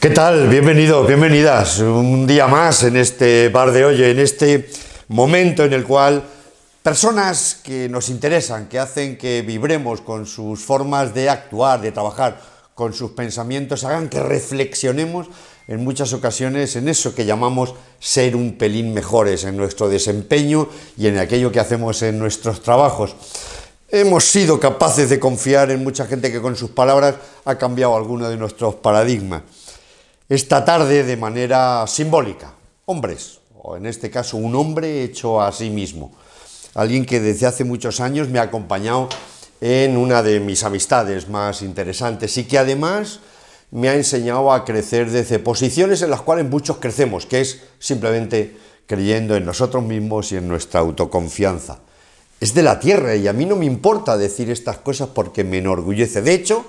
¿Qué tal? Bienvenidos, bienvenidas. Un día más en este bar de hoy, en este momento en el cual personas que nos interesan, que hacen que vibremos con sus formas de actuar, de trabajar, con sus pensamientos, hagan que reflexionemos en muchas ocasiones en eso que llamamos ser un pelín mejores, en nuestro desempeño y en aquello que hacemos en nuestros trabajos. Hemos sido capaces de confiar en mucha gente que con sus palabras ha cambiado alguno de nuestros paradigmas esta tarde de manera simbólica. Hombres, o en este caso un hombre hecho a sí mismo. Alguien que desde hace muchos años me ha acompañado en una de mis amistades más interesantes y que además me ha enseñado a crecer desde posiciones en las cuales muchos crecemos, que es simplemente creyendo en nosotros mismos y en nuestra autoconfianza. Es de la tierra y a mí no me importa decir estas cosas porque me enorgullece. De hecho,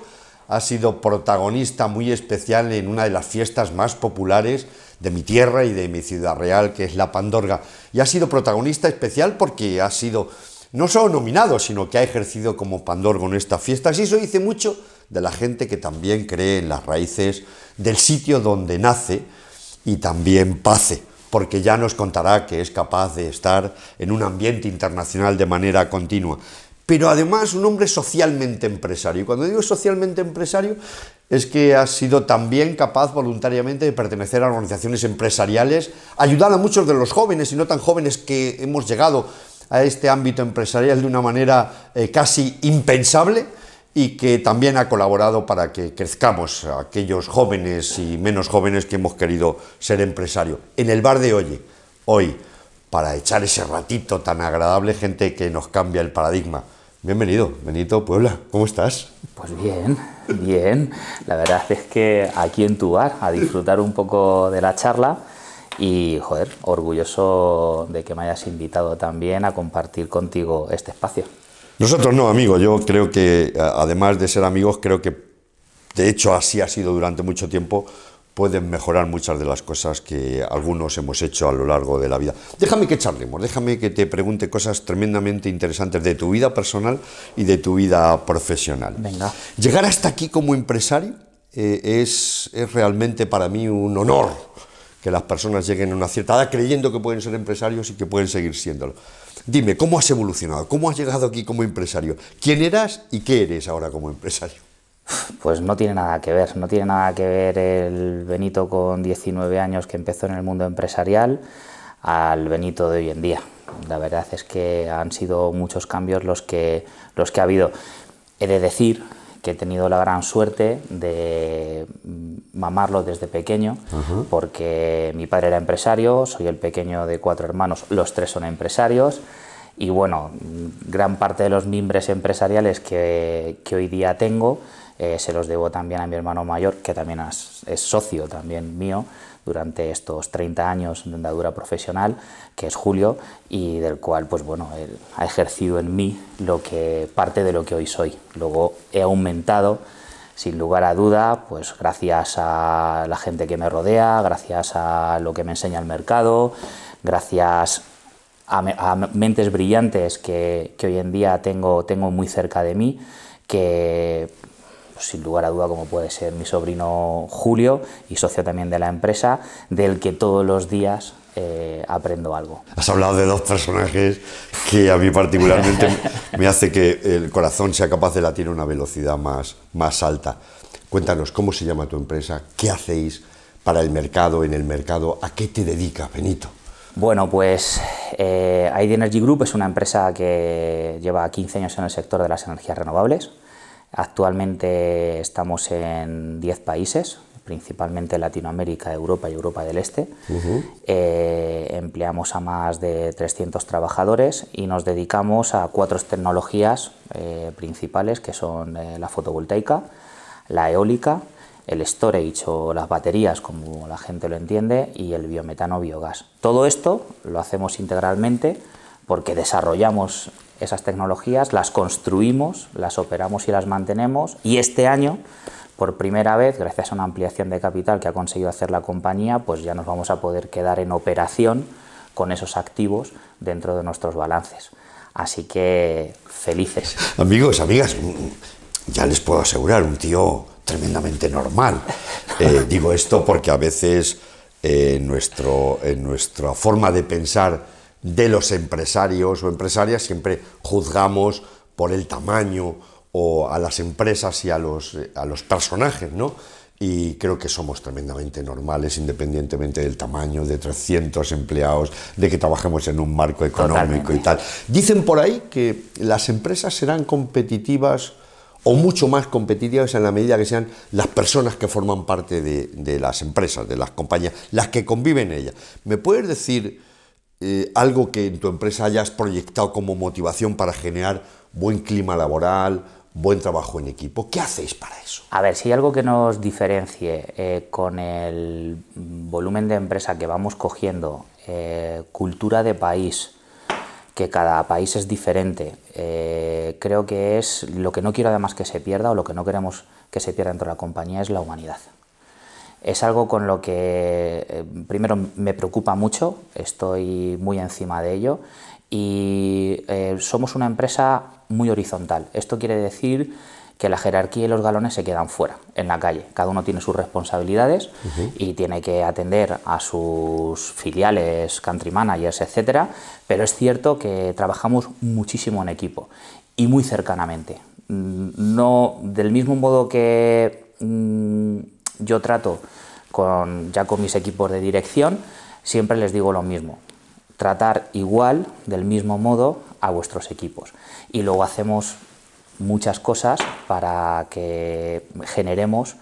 ha sido protagonista muy especial en una de las fiestas más populares de mi tierra y de mi ciudad real, que es la Pandorga. Y ha sido protagonista especial porque ha sido no solo nominado, sino que ha ejercido como pandorgo en estas fiestas. Y eso dice mucho de la gente que también cree en las raíces del sitio donde nace y también pase, porque ya nos contará que es capaz de estar en un ambiente internacional de manera continua pero además un hombre socialmente empresario. Y cuando digo socialmente empresario, es que ha sido también capaz voluntariamente de pertenecer a organizaciones empresariales, ayudar a muchos de los jóvenes y no tan jóvenes que hemos llegado a este ámbito empresarial de una manera eh, casi impensable y que también ha colaborado para que crezcamos aquellos jóvenes y menos jóvenes que hemos querido ser empresario. En el bar de hoy, hoy, para echar ese ratito tan agradable, gente que nos cambia el paradigma. Bienvenido, Benito Puebla, ¿cómo estás? Pues bien, bien. La verdad es que aquí en tu bar, a disfrutar un poco de la charla y, joder, orgulloso de que me hayas invitado también a compartir contigo este espacio. Nosotros no, amigo, yo creo que, además de ser amigos, creo que, de hecho, así ha sido durante mucho tiempo pueden mejorar muchas de las cosas que algunos hemos hecho a lo largo de la vida. Déjame que charlemos, déjame que te pregunte cosas tremendamente interesantes de tu vida personal y de tu vida profesional. Llegar hasta aquí como empresario eh, es, es realmente para mí un honor que las personas lleguen a una cierta edad creyendo que pueden ser empresarios y que pueden seguir siéndolo. Dime, ¿cómo has evolucionado? ¿Cómo has llegado aquí como empresario? ¿Quién eras y qué eres ahora como empresario? Pues no tiene nada que ver, no tiene nada que ver el Benito con 19 años que empezó en el mundo empresarial al Benito de hoy en día. La verdad es que han sido muchos cambios los que, ha habido. He de decir que he tenido la gran suerte de mamarlo desde pequeño, porque mi padre era empresario, soy el pequeño de cuatro hermanos, los tres son empresarios, y bueno, gran parte de los mimbres empresariales que hoy día tengo, eh, se los debo también a mi hermano mayor, que también es, socio también mío durante estos 30 años de andadura profesional, que es Julio, y del cual, pues bueno, ha ejercido en mí lo que, parte de lo que hoy soy. Luego he aumentado sin lugar a duda, pues gracias a la gente que me rodea, gracias a lo que me enseña el mercado, gracias a, mentes brillantes que, hoy en día tengo, tengo muy cerca de mí, que pues, sin lugar a duda, como puede ser mi sobrino Julio y socio también de la empresa, del que todos los días eh, aprendo algo. Has hablado de dos personajes que a mí particularmente me hace que el corazón sea capaz de latir a una velocidad más, más alta. Cuéntanos, ¿cómo se llama tu empresa? ¿Qué hacéis para el mercado, en el mercado? ¿A qué te dedicas, Benito? Bueno, pues eh, ID Energy Group es una empresa que lleva 15 años en el sector de las energías renovables. Actualmente estamos en 10 países, principalmente Latinoamérica, Europa y Europa del Este. Eh, empleamos a más de 300 trabajadores y nos dedicamos a cuatro tecnologías eh, principales que son eh, la fotovoltaica, la eólica, el storage o las baterías, como la gente lo entiende, y el biometano biogás. Todo esto lo hacemos integralmente porque desarrollamos esas tecnologías, las construimos, las operamos y las mantenemos. Y este año, por primera vez, gracias a una ampliación de capital que ha conseguido hacer la compañía, pues ya nos vamos a poder quedar en operación con esos activos dentro de nuestros balances. Así que felices. Amigos, amigas, mm, ya les puedo asegurar, un tío tremendamente normal. Eh, digo esto porque a veces eh, nuestro, en nuestra forma de pensar de los empresarios o empresarias, siempre juzgamos por el tamaño o a las empresas y a los, a los personajes, ¿no? y creo que somos tremendamente normales independientemente del tamaño de 300 empleados, de que trabajemos en un marco económico y tal. Dicen por ahí que las empresas serán competitivas o mucho más competitivas en la medida que sean las personas que forman parte de, de las empresas, de las compañías, las que conviven en ellas. ¿Me puedes decir eh, algo que en tu empresa hayas proyectado como motivación para generar buen clima laboral, buen trabajo en equipo. ¿Qué hacéis para eso? A ver, si hay algo que nos diferencie eh, con el volumen de empresa que vamos cogiendo, eh, cultura de país, que cada país es diferente, creo que es lo que no quiero además que se pierda o lo que no queremos que se pierda dentro de la compañía es la humanidad. Es algo con lo que eh, primero me preocupa mucho, estoy muy encima de ello y eh, somos una empresa muy horizontal. Esto quiere decir que la jerarquía y los galones se quedan fuera, en la calle. Cada uno tiene sus responsabilidades y tiene que atender a sus filiales, country managers, etcétera, pero es cierto que trabajamos muchísimo en equipo y muy cercanamente. Mm, no del mismo modo que mm, yo trato con, ya con mis equipos de dirección, siempre les digo lo mismo, tratar igual, del mismo modo, a vuestros equipos. Y luego hacemos muchas cosas para que generemos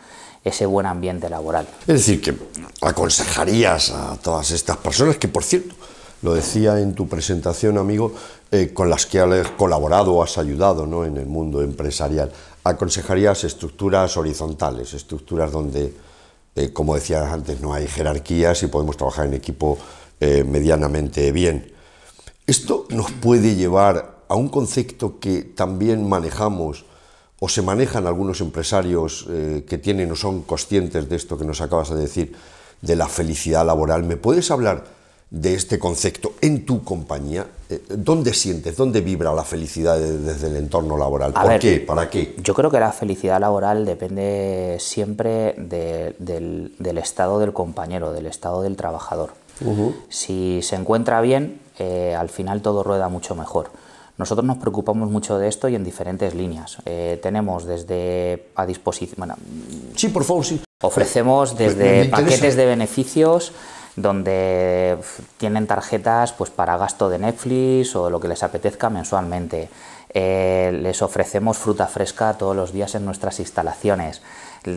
ese buen ambiente laboral. Es decir, que aconsejarías a todas estas personas, que por cierto, lo decía en tu presentación, amigo, eh, con las que has colaborado o has ayudado ¿no? en el mundo empresarial aconsejarías estructuras horizontales, estructuras donde, eh, como decías antes, no hay jerarquías y podemos trabajar en equipo eh, medianamente bien. Esto nos puede llevar a un concepto que también manejamos o se manejan algunos empresarios eh, que tienen o son conscientes de esto que nos acabas de decir, de la felicidad laboral. ¿Me puedes hablar? de este concepto en tu compañía, eh, ¿dónde sientes, dónde vibra la felicidad desde el entorno laboral? ¿Por qué? ¿Para qué? Yo creo que la felicidad laboral depende siempre del, estado del compañero, del estado del trabajador. Si se encuentra bien, eh, al final todo rueda mucho mejor. Nosotros nos preocupamos mucho de esto y en diferentes líneas. Eh, tenemos desde a disposición... sí, por favor, sí. Ofrecemos desde paquetes de beneficios donde tienen tarjetas pues, para gasto de Netflix o lo que les apetezca mensualmente. Eh, les ofrecemos fruta fresca todos los días en nuestras instalaciones.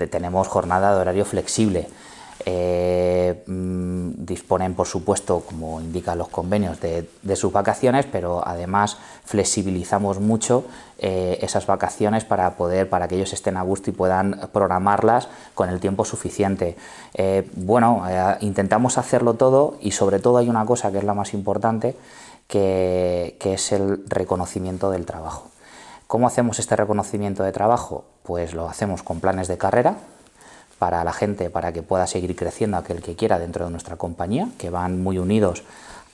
tenemos jornada de horario flexible. Eh, mm, disponen, por supuesto, como indican los convenios, de, sus vacaciones, pero además flexibilizamos mucho eh, esas vacaciones para poder, para que ellos estén a gusto y puedan programarlas con el tiempo suficiente. Eh, bueno, intentamos hacerlo todo y sobre todo hay una cosa que es la más importante, que, que es el reconocimiento del trabajo. ¿Cómo hacemos este reconocimiento de trabajo? Pues lo hacemos con planes de carrera, para la gente, para que pueda seguir creciendo aquel que quiera dentro de nuestra compañía, que van muy unidos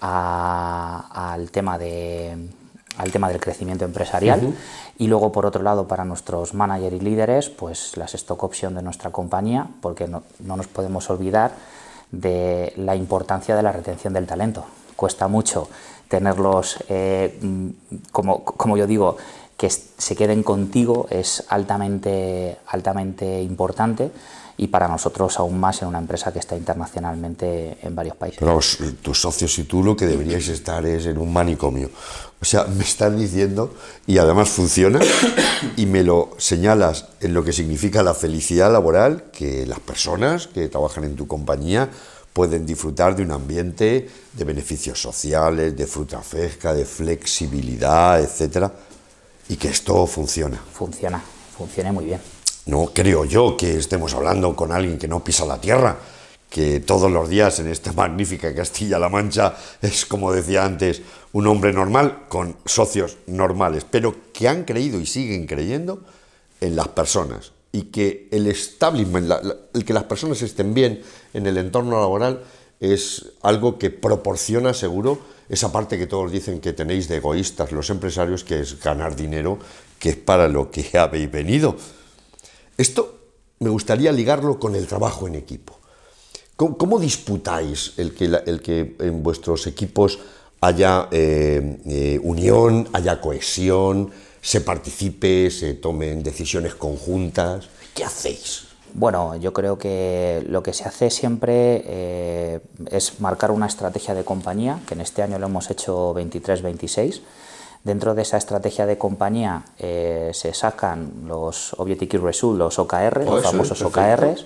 al tema de, al tema del crecimiento empresarial y luego por otro lado para nuestros managers y líderes pues las stock options de nuestra compañía porque no, nos podemos olvidar de la importancia de la retención del talento cuesta mucho tenerlos eh, mm, como, como yo digo que se queden contigo es altamente, altamente importante y para nosotros aún más en una empresa que está internacionalmente en varios países. Pero eh, tus socios y tú lo que deberíais estar es en un manicomio. O sea, me están diciendo, y además funciona, y me lo señalas en lo que significa la felicidad laboral, que las personas que trabajan en tu compañía pueden disfrutar de un ambiente de beneficios sociales, de fruta fresca, de flexibilidad, etcétera y que esto funciona. Funciona, funciona muy bien. No creo yo que estemos hablando con alguien que no pisa la tierra, que todos los días en esta magnífica Castilla-La Mancha es, como decía antes, un hombre normal con socios normales, pero que han creído y siguen creyendo en las personas y que el establishment, el que las personas estén bien en el entorno laboral es algo que proporciona seguro esa parte que todos dicen que tenéis de egoístas los empresarios, que es ganar dinero, que es para lo que habéis venido. Esto me gustaría ligarlo con el trabajo en equipo. ¿Cómo, disputáis el que, el que, en vuestros equipos haya eh, eh, unión, haya cohesión, se participe, se tomen decisiones conjuntas? ¿Qué hacéis? Bueno, yo creo que lo que se hace siempre eh, es marcar una estrategia de compañía, que en este año lo hemos hecho 23-26. Dentro de esa estrategia de compañía eh, se sacan los Objective Results, los OKR, los oh, famosos OKRs,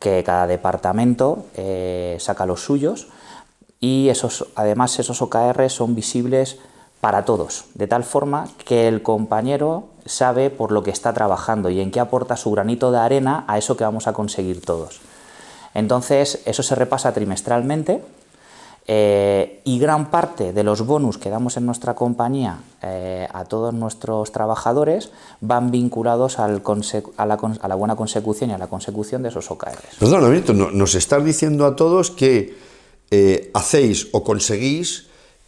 que cada departamento eh, saca los suyos y esos, además esos OKR son visibles para todos, de tal forma que el compañero sabe por lo que está trabajando y en qué aporta su granito de arena a eso que vamos a conseguir todos. Entonces, eso se repasa trimestralmente eh, y gran parte de los bonus que damos en nuestra compañía eh, a todos nuestros trabajadores van vinculados a, la buena consecución y a la consecución de esos OKRs. Perdón, nos estás diciendo a todos que eh, hacéis o conseguís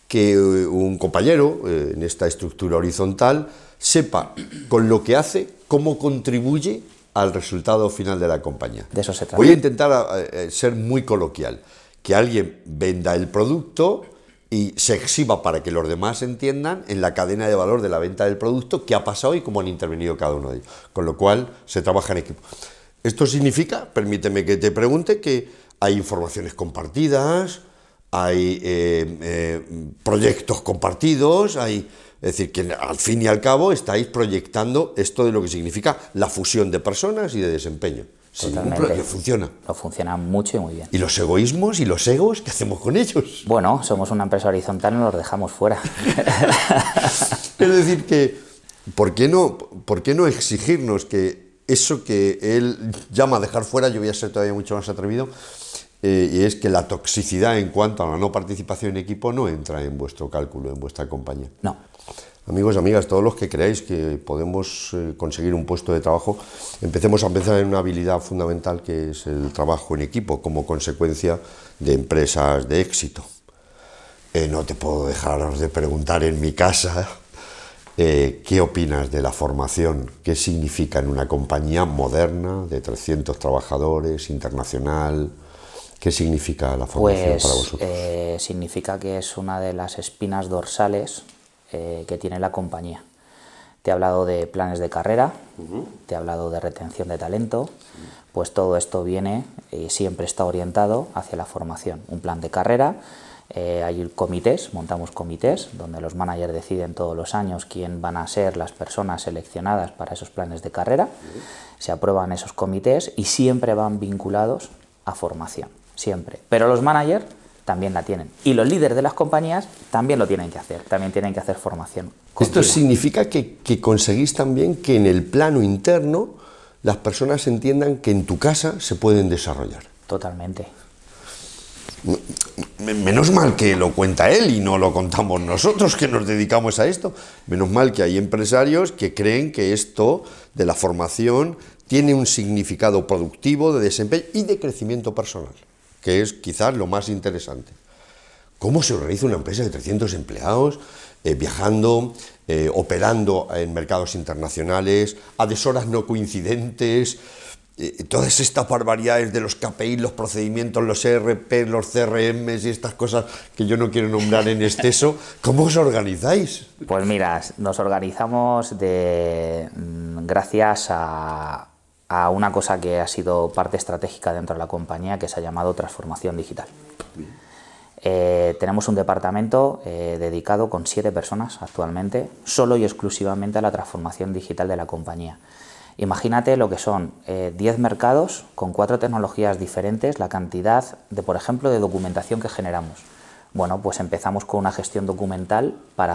que un compañero en esta estructura horizontal sepa con lo que hace cómo contribuye al resultado final de la compañía. De eso se Voy a intentar eh, eh, ser muy coloquial. Que alguien venda el producto y se exhiba para que los demás entiendan en la cadena de valor de la venta del producto qué ha pasado y cómo han intervenido cada uno de ellos. Con lo cual se trabaja en equipo. Esto significa, permíteme que te pregunte, que hay informaciones compartidas, hay eh, proyectos compartidos, hay es decir, que al fin y al cabo estáis proyectando esto de lo que significa la fusión de personas y de desempeño. Totalmente. que funciona. Lo funciona mucho y muy bien. ¿Y los egoísmos y los egos qué hacemos con ellos? Bueno, somos una empresa horizontal y nos dejamos fuera. es decir, que ¿por qué, no, ¿por qué no exigirnos que eso que él llama dejar fuera, yo voy a ser todavía mucho más atrevido, eh, y es que la toxicidad en cuanto a la no participación en equipo no entra en vuestro cálculo, en vuestra compañía? No. Amigos y amigas, todos los que creáis que podemos eh, conseguir un puesto de trabajo, empecemos a pensar en una habilidad fundamental que es el trabajo en equipo como consecuencia de empresas de éxito. Eh, no te puedo dejar de preguntar en mi casa eh, qué opinas de la formación, qué significa en una compañía moderna de 300 trabajadores, internacional, ¿Qué significa la formación pues, para vosotros? Eh, significa que es una de las espinas dorsales eh, que tiene la compañía. Te he hablado de planes de carrera, te he hablado de retención de talento, pues todo esto viene y eh, siempre está orientado hacia la formación. Un plan de carrera, eh, hay comités, montamos comités, donde los managers deciden todos los años quién van a ser las personas seleccionadas para esos planes de carrera. Se aprueban esos comités y siempre van vinculados a formación, siempre. Pero los managers también la tienen. Y los líderes de las compañías también lo tienen que hacer, también tienen que hacer formación. Esto significa que, conseguís también que en el plano interno las personas entiendan que en tu casa se pueden desarrollar. Totalmente. Menos mal que lo cuenta él y no lo contamos nosotros que nos dedicamos a esto. Menos mal que hay empresarios que creen que esto de la formación tiene un significado productivo, de desempeño y de crecimiento personal que es quizás lo más interesante. ¿Cómo se organiza una empresa de 300 empleados eh, viajando, eh, operando en mercados internacionales, a deshoras no coincidentes? Eh, todas estas barbaridades de los KPI, los procedimientos, los ERP, los CRM, y estas cosas que yo no quiero nombrar en exceso, ¿cómo os organizáis? Pues mira, nos organizamos de, mm, gracias a a una cosa que ha sido parte estratégica dentro de la compañía que se ha llamado transformación digital. Eh, tenemos un departamento eh, dedicado con siete personas actualmente, solo y exclusivamente a la transformación digital de la compañía. Imagínate lo que son 10 eh, mercados con cuatro tecnologías diferentes, la cantidad de, por ejemplo, de documentación que generamos. Bueno, pues empezamos con una gestión documental para,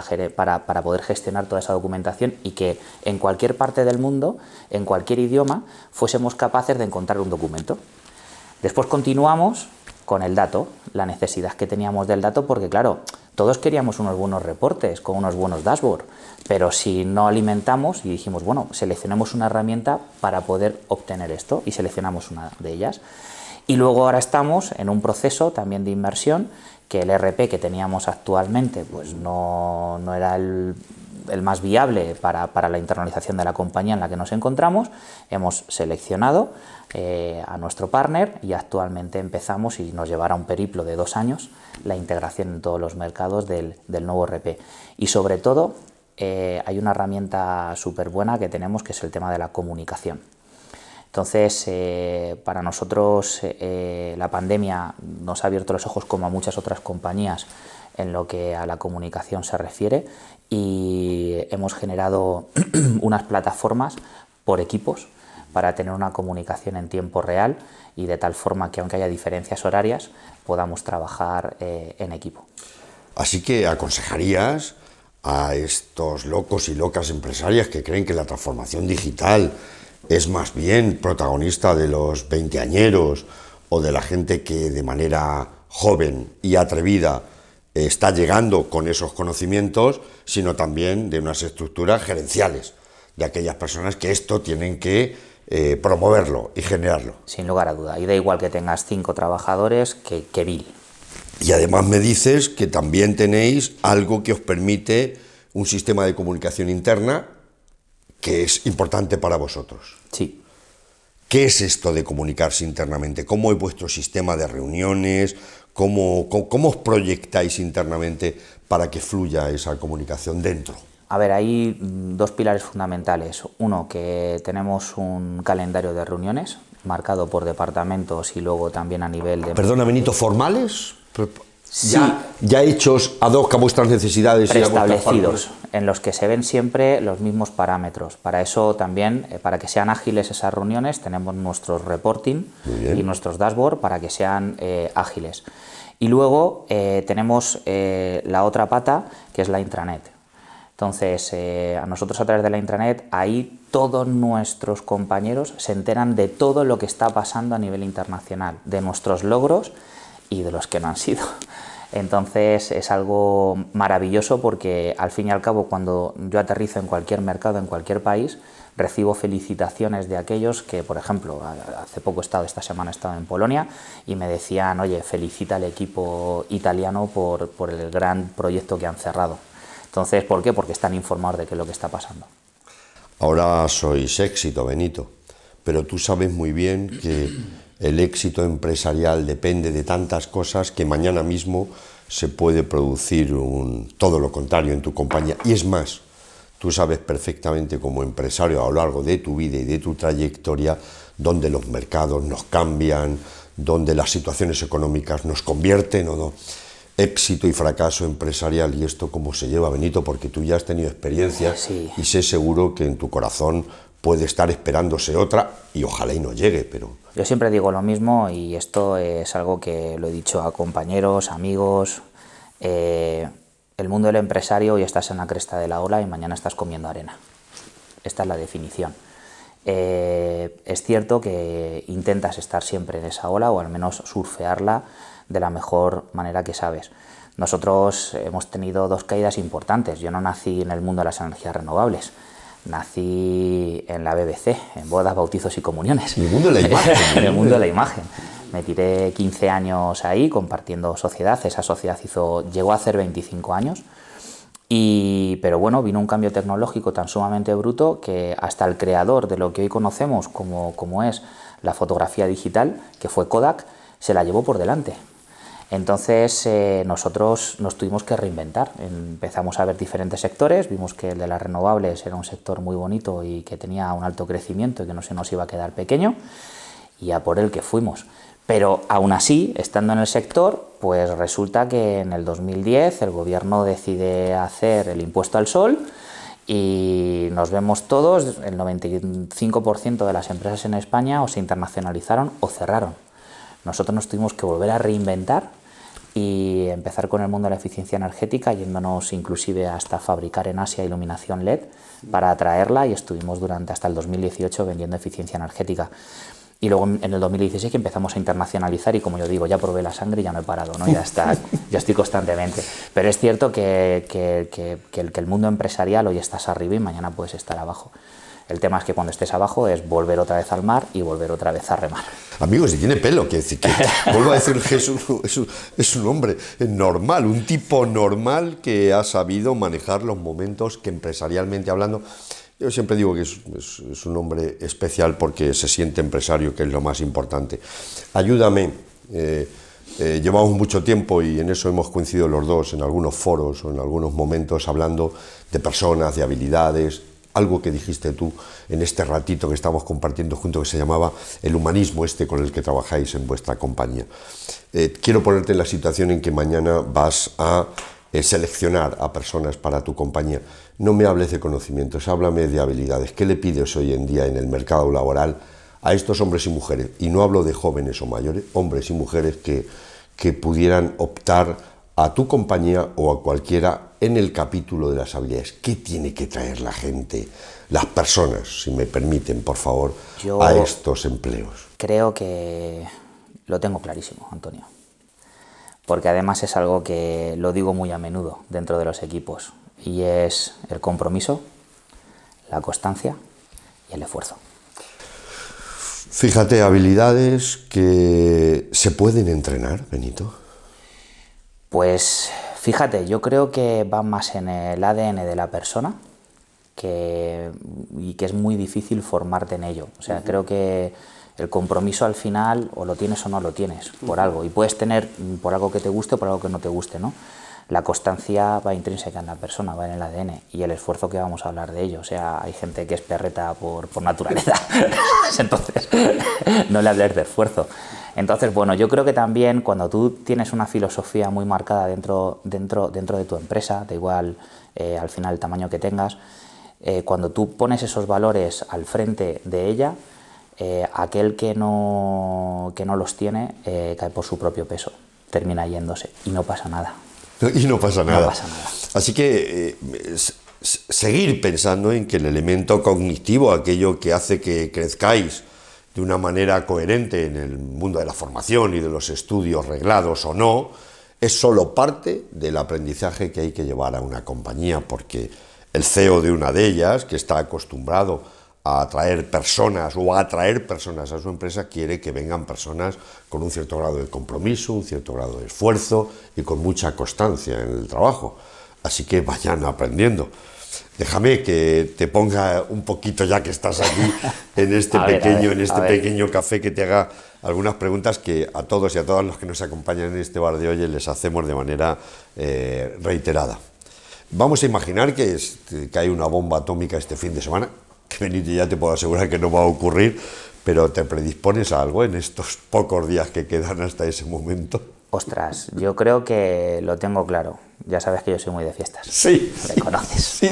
poder gestionar toda esa documentación y que en cualquier parte del mundo, en cualquier idioma, fuésemos capaces de encontrar un documento. Después continuamos con el dato, la necesidad que teníamos del dato, porque claro, todos queríamos unos buenos reportes, con unos buenos dashboards, pero si no alimentamos y dijimos, bueno, seleccionemos una herramienta para poder obtener esto y seleccionamos una de ellas. Y luego ahora estamos en un proceso también de inmersión que el RP que teníamos actualmente pues no, era el, más viable para, la internalización de la compañía en la que nos encontramos, hemos seleccionado eh, a nuestro partner y actualmente empezamos y nos llevará un periplo de dos años la integración en todos los mercados del, nuevo RP. Y sobre todo eh, hay una herramienta súper buena que tenemos que es el tema de la comunicación. Entonces, eh, para nosotros eh, la pandemia nos ha abierto los ojos como a muchas otras compañías en lo que a la comunicación se refiere y hemos generado unas plataformas por equipos para tener una comunicación en tiempo real y de tal forma que aunque haya diferencias horarias podamos trabajar eh, en equipo. Así que aconsejarías a estos locos y locas empresarias que creen que la transformación digital es más bien protagonista de los veinteañeros o de la gente que de manera joven y atrevida está llegando con esos conocimientos, sino también de unas estructuras gerenciales, de aquellas personas que esto tienen que eh, promoverlo y generarlo. Sin lugar a duda, y da igual que tengas cinco trabajadores que, que Y además me dices que también tenéis algo que os permite un sistema de comunicación interna que es importante para vosotros. Sí. ¿Qué es esto de comunicarse internamente? ¿Cómo es vuestro sistema de reuniones? ¿Cómo, os proyectáis internamente para que fluya esa comunicación dentro? A ver, hay dos pilares fundamentales. Uno, que tenemos un calendario de reuniones marcado por departamentos y luego también a nivel de... Perdona, Benito, ¿formales? Ya, ya, hechos ad hoc a vuestras necesidades. establecidos en los que se ven siempre los mismos parámetros. Para eso también, eh, para que sean ágiles esas reuniones, tenemos nuestros reporting y nuestros dashboard para que sean eh, ágiles. Y luego eh, tenemos la otra pata, que es la intranet. Entonces, a nosotros a través de la intranet, ahí todos nuestros compañeros se enteran de todo lo que está pasando a nivel internacional, de nuestros logros y de los que no han sido. Entonces es algo maravilloso porque al fin y al cabo cuando yo aterrizo en cualquier mercado, en cualquier país, recibo felicitaciones de aquellos que, por ejemplo, hace poco he estado, esta semana he estado en Polonia y me decían, oye, felicita al equipo italiano por, el gran proyecto que han cerrado. Entonces, ¿por qué? Porque están informados de qué es lo que está pasando. Ahora sois éxito, Benito, pero tú sabes muy bien que el éxito empresarial depende de tantas cosas que mañana mismo se puede producir un, todo lo contrario en tu compañía. Y es más, tú sabes perfectamente como empresario a lo largo de tu vida y de tu trayectoria donde los mercados nos cambian, donde las situaciones económicas nos convierten o no. Éxito y fracaso empresarial y esto cómo se lleva, Benito, porque tú ya has tenido experiencia y sé seguro que en tu corazón puede estar esperándose otra y ojalá y no llegue, pero... Yo siempre digo lo mismo y esto es algo que lo he dicho a compañeros, amigos. Eh, el mundo del empresario y estás en la cresta de la ola y mañana estás comiendo arena. Esta es la definición. Eh, es cierto que intentas estar siempre en esa ola o al menos surfearla de la mejor manera que sabes. Nosotros hemos tenido dos caídas importantes. Yo no nací en el mundo de las energías renovables nací en la BBC, en bodas, bautizos y comuniones. el mundo de la imagen. Me tiré 15 años ahí compartiendo sociedad. Esa sociedad llegó a hacer 25 años. Y, pero bueno, vino un cambio tecnológico tan sumamente bruto que hasta el creador de lo que hoy conocemos como, como es la fotografía digital, que fue Kodak, se la llevó por delante. Entonces eh, nosotros nos tuvimos que reinventar. Empezamos a ver diferentes sectores, vimos que el de las renovables era un sector muy bonito y que tenía un alto crecimiento y que no se nos iba a quedar pequeño, y a por el que fuimos. Pero aún así, estando en el sector, pues resulta que en el 2010 el gobierno decide hacer el impuesto al sol y nos vemos todos, el 95% de las empresas en España o se internacionalizaron o cerraron. Nosotros nos tuvimos que volver a reinventar y empezar con el mundo de la eficiencia energética, yéndonos inclusive hasta fabricar en Asia iluminación LED para atraerla y estuvimos durante hasta el 2018 vendiendo eficiencia energética. Y luego en el 2016 empezamos a internacionalizar y como yo digo, ya probé la sangre y ya no he parado, ¿no? Ya, está, ya estoy constantemente. Pero es cierto que, que, que, que el, el mundo empresarial hoy estás arriba y mañana puedes estar abajo. El tema es que cuando estés abajo es volver otra vez al mar y volver otra vez a remar. Amigos, si tiene pelo, que, vuelvo a decir que es un, hombre normal, un tipo normal que ha sabido manejar los momentos que empresarialmente hablando. Yo siempre digo que es, un hombre especial porque se siente empresario, que es lo más importante. Ayúdame. Eh, eh, llevamos mucho tiempo y en eso hemos coincidido los dos en algunos foros o en algunos momentos hablando de personas, de habilidades, algo que dijiste tú en este ratito que estamos compartiendo junto, que se llamaba el humanismo este con el que trabajáis en vuestra compañía. Eh, quiero ponerte en la situación en que mañana vas a eh, seleccionar a personas para tu compañía. No me hables de conocimientos, háblame de habilidades. ¿Qué le pides hoy en día en el mercado laboral a estos hombres y mujeres? Y no hablo de jóvenes o mayores, hombres y mujeres que, que pudieran optar a tu compañía o a cualquiera en el capítulo de las habilidades. ¿Qué tiene que traer la gente, las personas, si me permiten, por favor, a estos empleos? Creo que lo tengo clarísimo, Antonio. Porque además es algo que lo digo muy a menudo dentro de los equipos. Y es el compromiso, la constancia y el esfuerzo. Fíjate, habilidades que se pueden entrenar, Benito. Pues Fíjate, yo creo que va más en el ADN de la persona que, y que es muy difícil formarte en ello. O sea, creo que el compromiso al final o lo tienes o no lo tienes por algo. Y puedes tener por algo que te guste o por algo que no te guste, ¿no? La constancia va intrínseca en la persona, va en el ADN y el esfuerzo que vamos a hablar de ello. O sea, hay gente que es perreta por, por naturaleza. Entonces, no le hables de esfuerzo. Entonces, bueno, yo creo que también cuando tú tienes una filosofía muy marcada dentro, dentro, dentro de tu empresa, da igual eh, al final el tamaño que tengas, eh, cuando tú pones esos valores al frente de ella, eh, aquel que no, que no los tiene cae por su propio peso, termina yéndose y no pasa nada. Y no pasa nada. No pasa nada. Así que seguir pensando en que el elemento cognitivo, aquello que hace que crezcáis, de una manera coherente en el mundo de la formación y de los estudios reglados o no, es solo parte del aprendizaje que hay que llevar a una compañía, porque el CEO de una de ellas, que está acostumbrado a atraer personas o a atraer personas a su empresa, quiere que vengan personas con un cierto grado de compromiso, un cierto grado de esfuerzo y con mucha constancia en el trabajo. Así que vayan aprendiendo. Déjame que te ponga un poquito ya que estás aquí en este pequeño, en este pequeño café que te haga algunas preguntas que a todos y a todas los que nos acompañan en este bar de hoy les hacemos de manera eh, reiterada. Vamos a imaginar que, cae hay una bomba atómica este fin de semana, que Benito ya te puedo asegurar que no va a ocurrir, pero ¿te predispones a algo en estos pocos días que quedan hasta ese momento? Ostras, yo creo que lo tengo claro ya sabes que yo soy muy de fiestas. Sí. Me conoces. Sí,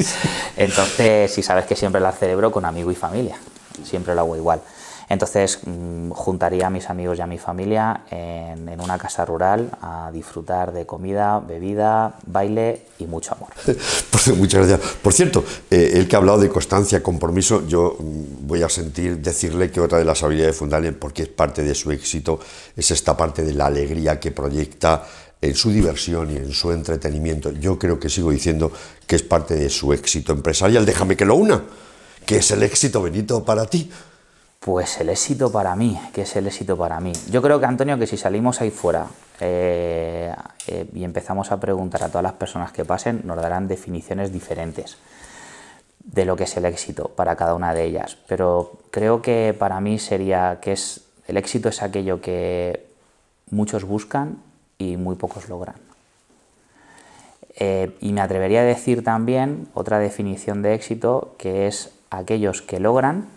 Entonces, si sabes que siempre la celebro con amigo y familia. Siempre lo hago igual. Entonces, mm, juntaría a mis amigos y a mi familia en, una casa rural a disfrutar de comida, bebida, baile y mucho amor. muchas gracias. Por cierto, eh, el que ha hablado de constancia, compromiso, yo mm, voy a sentir decirle que otra de las habilidades de fundamentales, porque es parte de su éxito, es esta parte de la alegría que proyecta en su diversión y en su entretenimiento. Yo creo que sigo diciendo que es parte de su éxito empresarial. Déjame que lo una. ...que es el éxito, Benito, para ti? Pues el éxito para mí, ...que es el éxito para mí? Yo creo que, Antonio, que si salimos ahí fuera eh, eh, y empezamos a preguntar a todas las personas que pasen, nos darán definiciones diferentes de lo que es el éxito para cada una de ellas. Pero creo que para mí sería que es el éxito es aquello que muchos buscan y muy pocos logran. Eh, y me atrevería a decir también otra definición de éxito que es aquellos que logran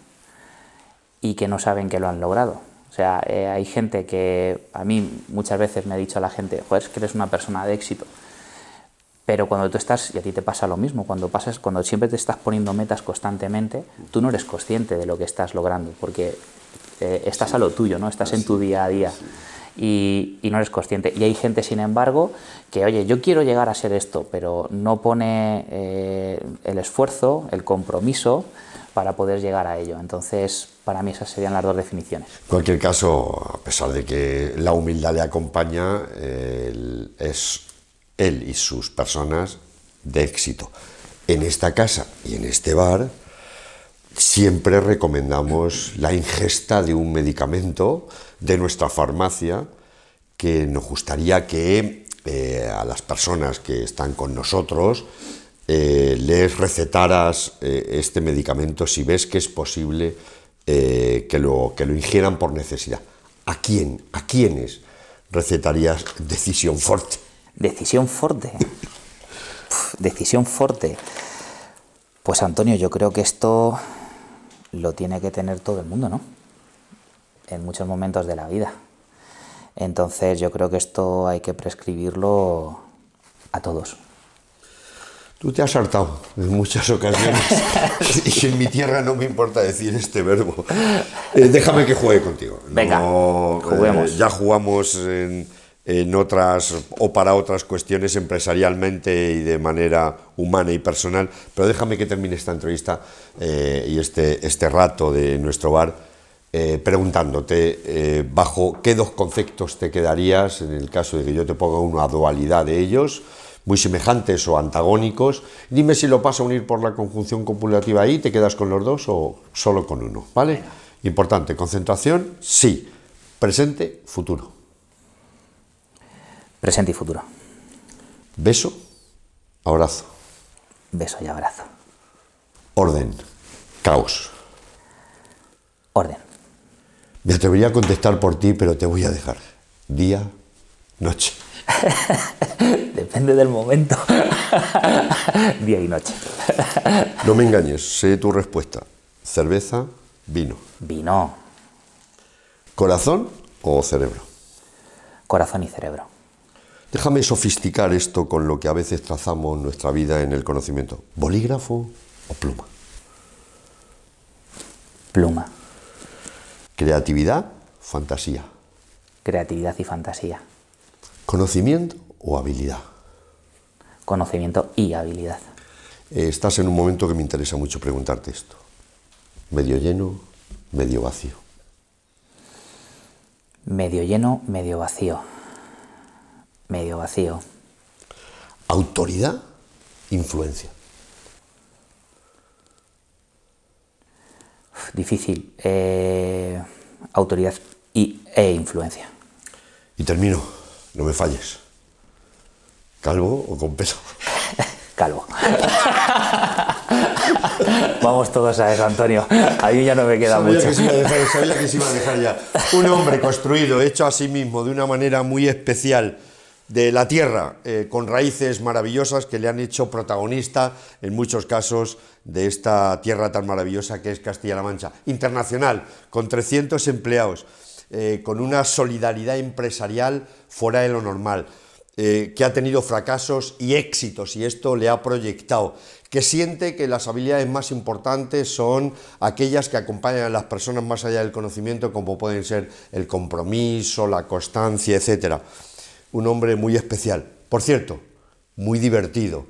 y que no saben que lo han logrado. O sea, eh, hay gente que a mí muchas veces me ha dicho a la gente, joder, que eres una persona de éxito. Pero cuando tú estás, y a ti te pasa lo mismo, cuando, pasas, cuando siempre te estás poniendo metas constantemente, tú no eres consciente de lo que estás logrando, porque eh, estás a lo tuyo, ¿no? Estás en tu día a día y, no eres consciente. Y hay gente, sin embargo, que, oye, yo quiero llegar a ser esto, pero no pone eh, el esfuerzo, el compromiso para poder llegar a ello. Entonces, para mí esas serían las dos definiciones. En cualquier caso, a pesar de que la humildad le acompaña, es él y sus personas de éxito. En esta casa y en este bar siempre recomendamos la ingesta de un medicamento de nuestra farmacia que nos gustaría que eh, a las personas que están con nosotros eh, les recetaras eh, este medicamento si ves que es posible que, lo, que lo ingieran por necesidad. ¿A quién? ¿A quiénes recetarías decisión fuerte? Decisión fuerte. decisión fuerte. Pues Antonio, yo creo que esto lo tiene que tener todo el mundo, ¿no? en muchos momentos de la vida. Entonces yo creo que esto hay que prescribirlo a todos. Tú te has hartado en muchas ocasiones y en mi tierra no me importa decir este verbo. Eh, déjame que juegue contigo. Venga, juguemos. Eh, ya jugamos en, otras o para otras cuestiones empresarialmente y de manera humana y personal, pero déjame que termine esta entrevista eh, y este, este rato de nuestro bar eh, preguntándote eh, bajo qué dos conceptos te quedarías en el caso de que yo te ponga una dualidad de ellos, muy semejantes o antagónicos. Dime si lo vas a unir por la conjunción copulativa ahí, te quedas con los dos o solo con uno, ¿vale? Importante, concentración, sí. Presente, futuro. Presente y futuro. Beso, abrazo. Beso y abrazo. Orden, caos. Orden. Me atrevería a contestar por ti, pero te voy a dejar. Día, noche. Depende del momento. Día y noche. no me engañes, sé tu respuesta. Cerveza, vino. Vino. ¿Corazón o cerebro? Corazón y cerebro. Déjame sofisticar esto con lo que a veces trazamos nuestra vida en el conocimiento. ¿Bolígrafo o pluma? Pluma. Creatividad, fantasía. Creatividad y fantasía. Conocimiento o habilidad. Conocimiento y habilidad. Eh, estás en un momento que me interesa mucho preguntarte esto. Medio lleno, medio vacío. Medio lleno, medio vacío. Medio vacío. Autoridad, influencia. difícil. Eh, autoridad y, e influencia. Y termino, no me falles. ¿Calvo o con peso? Calvo. Vamos todos a eso, Antonio. A mí ya no me queda mucho. sabía que se iba a dejar ya. Un hombre construido, hecho a sí mismo de una manera muy especial de la tierra, eh, con raíces maravillosas que le han hecho protagonista, en muchos casos, de esta tierra tan maravillosa que es Castilla-La Mancha. Internacional, con 300 empleados, eh, con una solidaridad empresarial fuera de lo normal. Eh, que ha tenido fracasos y éxitos y esto le ha proyectado, que siente que las habilidades más importantes son aquellas que acompañan a las personas más allá del conocimiento, como pueden ser el compromiso, la constancia, etcétera un hombre muy especial, por cierto, muy divertido,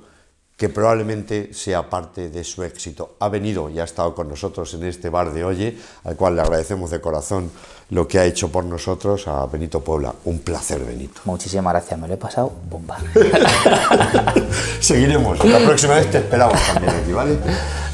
que probablemente sea parte de su éxito. Ha venido y ha estado con nosotros en este bar de Oye, al cual le agradecemos de corazón lo que ha hecho por nosotros a Benito Puebla. Un placer, Benito. Muchísimas gracias, me lo he pasado bomba. Seguiremos, la próxima vez te esperamos también aquí, ¿vale?